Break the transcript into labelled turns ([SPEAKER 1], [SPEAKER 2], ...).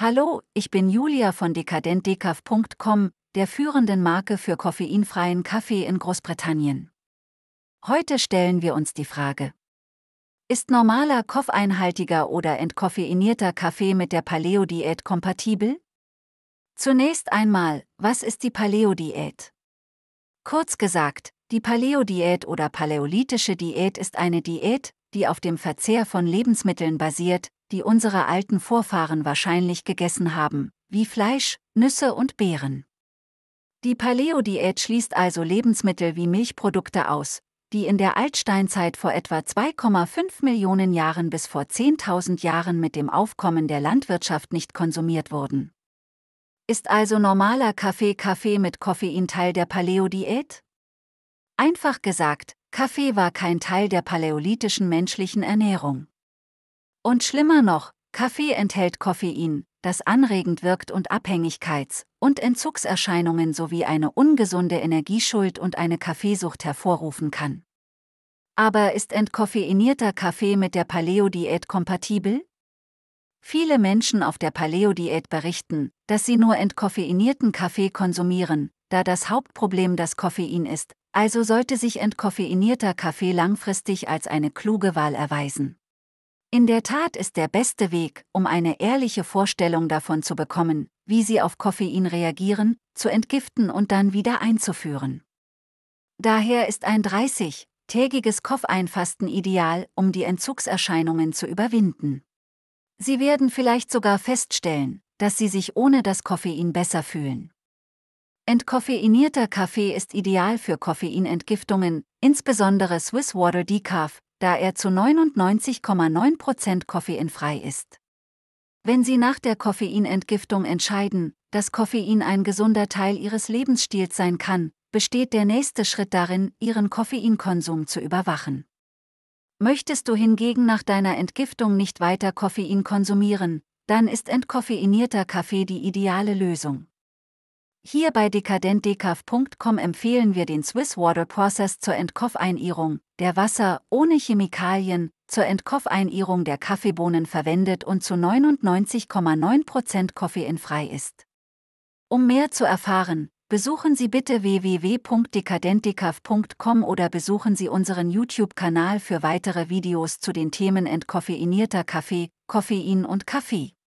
[SPEAKER 1] Hallo, ich bin Julia von dekadentdecaf.com, der führenden Marke für koffeinfreien Kaffee in Großbritannien. Heute stellen wir uns die Frage. Ist normaler koffeinhaltiger oder entkoffeinierter Kaffee mit der Paleo-Diät kompatibel? Zunächst einmal, was ist die Paleo-Diät? Kurz gesagt, die Paleo-Diät oder paläolithische Diät ist eine Diät, die auf dem Verzehr von Lebensmitteln basiert, die unsere alten Vorfahren wahrscheinlich gegessen haben, wie Fleisch, Nüsse und Beeren. Die Paleo-Diät schließt also Lebensmittel wie Milchprodukte aus, die in der Altsteinzeit vor etwa 2,5 Millionen Jahren bis vor 10.000 Jahren mit dem Aufkommen der Landwirtschaft nicht konsumiert wurden. Ist also normaler Kaffee Kaffee mit Koffein Teil der Paleo-Diät? Einfach gesagt, Kaffee war kein Teil der paläolithischen menschlichen Ernährung. Und schlimmer noch, Kaffee enthält Koffein, das anregend wirkt und Abhängigkeits- und Entzugserscheinungen sowie eine ungesunde Energieschuld und eine Kaffeesucht hervorrufen kann. Aber ist entkoffeinierter Kaffee mit der Paleo-Diät kompatibel? Viele Menschen auf der Paleo-Diät berichten, dass sie nur entkoffeinierten Kaffee konsumieren, da das Hauptproblem das Koffein ist, also sollte sich entkoffeinierter Kaffee langfristig als eine kluge Wahl erweisen. In der Tat ist der beste Weg, um eine ehrliche Vorstellung davon zu bekommen, wie sie auf Koffein reagieren, zu entgiften und dann wieder einzuführen. Daher ist ein 30-tägiges Koffeinfasten ideal, um die Entzugserscheinungen zu überwinden. Sie werden vielleicht sogar feststellen, dass Sie sich ohne das Koffein besser fühlen. Entkoffeinierter Kaffee ist ideal für Koffeinentgiftungen, insbesondere Swiss Water Decaf, da er zu 99,9% koffeinfrei ist. Wenn Sie nach der Koffeinentgiftung entscheiden, dass Koffein ein gesunder Teil Ihres Lebensstils sein kann, besteht der nächste Schritt darin, Ihren Koffeinkonsum zu überwachen. Möchtest du hingegen nach deiner Entgiftung nicht weiter Koffein konsumieren, dann ist entkoffeinierter Kaffee die ideale Lösung. Hier bei dekadentdecaf.com empfehlen wir den Swiss Water Process zur Entkoffeinierung, der Wasser ohne Chemikalien zur Entkoffeinierung der Kaffeebohnen verwendet und zu 99,9% koffeinfrei ist. Um mehr zu erfahren, besuchen Sie bitte www.dekadentdecaf.com oder besuchen Sie unseren YouTube-Kanal für weitere Videos zu den Themen entkoffeinierter Kaffee, Koffein und Kaffee.